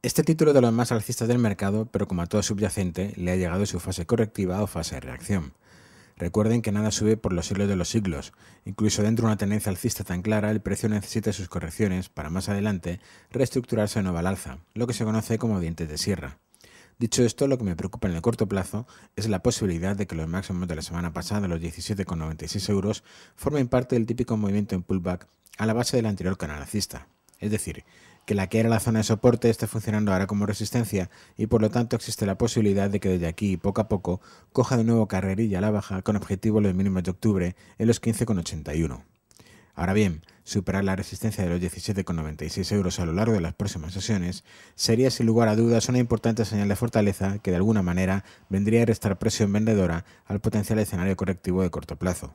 Este título de los más alcistas del mercado, pero como a todo subyacente, le ha llegado su fase correctiva o fase de reacción. Recuerden que nada sube por los siglos de los siglos. Incluso dentro de una tendencia alcista tan clara, el precio necesita sus correcciones para más adelante reestructurarse en nueva alza, lo que se conoce como dientes de sierra. Dicho esto, lo que me preocupa en el corto plazo es la posibilidad de que los máximos de la semana pasada, los 17,96 euros, formen parte del típico movimiento en pullback a la base del anterior canal alcista. Es decir, que la que era la zona de soporte está funcionando ahora como resistencia y por lo tanto existe la posibilidad de que desde aquí, poco a poco, coja de nuevo carrerilla a la baja con objetivo los mínimos de octubre en los 15,81. Ahora bien, superar la resistencia de los 17,96 euros a lo largo de las próximas sesiones sería sin lugar a dudas una importante señal de fortaleza que de alguna manera vendría a restar presión vendedora al potencial escenario correctivo de corto plazo.